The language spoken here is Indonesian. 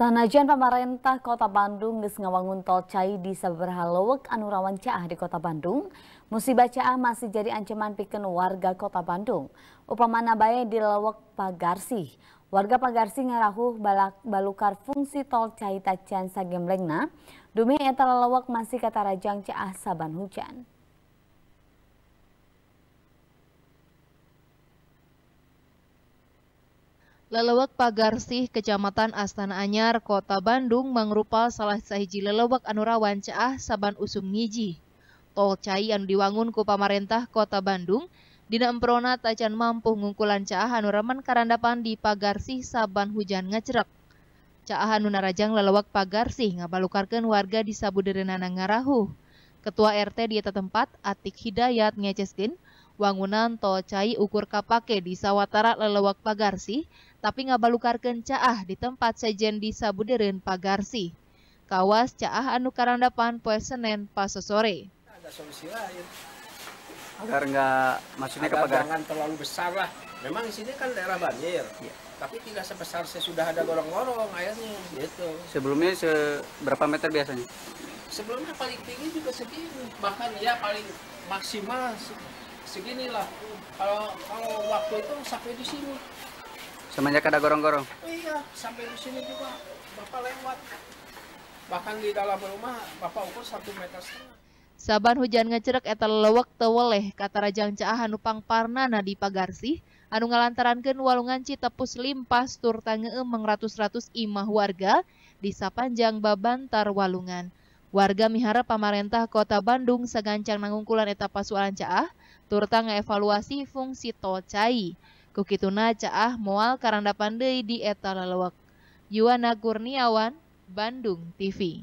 Sanajan pemerintah kota Bandung geus ngawangun tol cai di saberha leuweuk anu caah di kota Bandung, musibah caah masih jadi ancaman pikeun warga kota Bandung. Upamana bae di leuweuk Pagarsi. Warga Pagarsi ngarahuh balak balukar fungsi tol cai tacian sagemblengna, dumeh eta leuweuk masih kata rajang caah saban hujan. Lelewak Pagarsih, Kecamatan Astana Anyar, Kota Bandung mengrupa salah sahiji lelewak anurawan caah saban usum ngiji. Tol cai anu diwangun ku pamarentah Kota Bandung, Dina Emprona tacan mampu ngungkulan caah anuraman karandapan di Pagarsih saban hujan ngecerak. Caah anu narajang lelewak Pagarsih ngabalukarkan warga di sabu Sabuderenana Ngarahu. Ketua RT di tempat, Atik Hidayat ngeceskin, wangunan to cai ukur kapake di sawatara lelewak pagarsi, tapi ngabalukarkan caah di tempat sejen di Sabuderin pagarsi. Kawas caah anu karandapan poe Senen pas sore. Agar nggak maksudnya Agar ke pagar. Jangan terlalu besar lah. Memang di sini kan daerah banjir. Ya. Tapi tidak sebesar sesudah ada gorong-gorong airnya gitu. Sebelumnya seberapa meter biasanya? sebelumnya paling tinggi juga segini bahkan ya paling maksimal seginilah kalau kalau waktu itu sampai di sini semenjak ada gorong-gorong iya sampai di sini juga bapak lewat bahkan di dalam rumah bapak ukur satu meter setengah Saban hujan ngecerek etal lewek teweleh kata Rajang Caah Hanupang Parnana di Pagarsih, anu ngalantarankan walungan Citepus limpas tur tangeum ratus-ratus imah warga di Sapanjang Babantar Walungan. Warga miharap pemerintah kota Bandung segancang nangungkulan etapa pasualan caah, turta ngevaluasi fungsi tol cai. Kukituna caah mual karang di etal lelewek. Yuwana Kurniawan, Bandung TV.